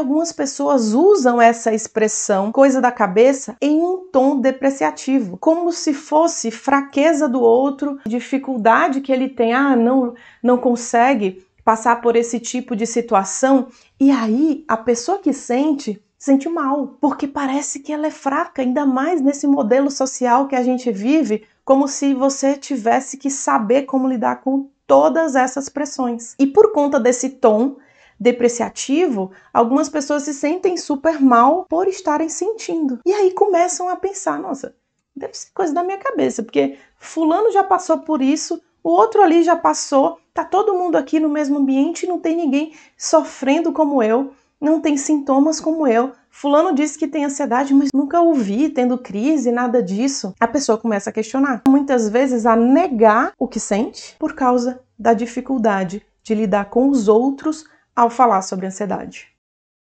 Algumas pessoas usam essa expressão coisa da cabeça em um tom depreciativo, como se fosse fraqueza do outro, dificuldade que ele tem, ah, não, não consegue passar por esse tipo de situação. E aí a pessoa que sente sente mal, porque parece que ela é fraca, ainda mais nesse modelo social que a gente vive, como se você tivesse que saber como lidar com todas essas pressões. E por conta desse tom, depreciativo, algumas pessoas se sentem super mal por estarem sentindo. E aí começam a pensar: nossa, deve ser coisa da minha cabeça, porque Fulano já passou por isso, o outro ali já passou, tá todo mundo aqui no mesmo ambiente, não tem ninguém sofrendo como eu, não tem sintomas como eu. Fulano disse que tem ansiedade, mas nunca ouvi tendo crise, nada disso. A pessoa começa a questionar, muitas vezes a negar o que sente por causa da dificuldade de lidar com os outros ao falar sobre ansiedade.